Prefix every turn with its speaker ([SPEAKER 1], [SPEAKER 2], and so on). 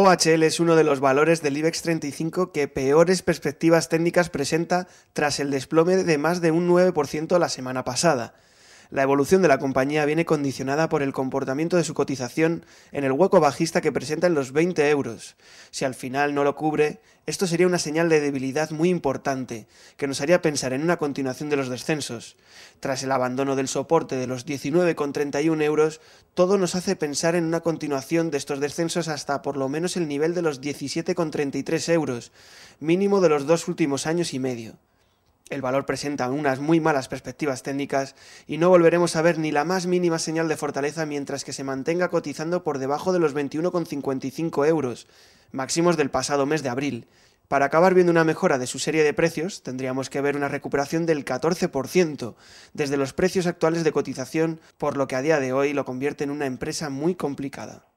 [SPEAKER 1] OHL es uno de los valores del IBEX 35 que peores perspectivas técnicas presenta tras el desplome de más de un 9% la semana pasada la evolución de la compañía viene condicionada por el comportamiento de su cotización en el hueco bajista que presenta en los 20 euros. Si al final no lo cubre, esto sería una señal de debilidad muy importante, que nos haría pensar en una continuación de los descensos. Tras el abandono del soporte de los 19,31 euros, todo nos hace pensar en una continuación de estos descensos hasta por lo menos el nivel de los 17,33 euros, mínimo de los dos últimos años y medio. El valor presenta unas muy malas perspectivas técnicas y no volveremos a ver ni la más mínima señal de fortaleza mientras que se mantenga cotizando por debajo de los 21,55 euros, máximos del pasado mes de abril. Para acabar viendo una mejora de su serie de precios, tendríamos que ver una recuperación del 14% desde los precios actuales de cotización, por lo que a día de hoy lo convierte en una empresa muy complicada.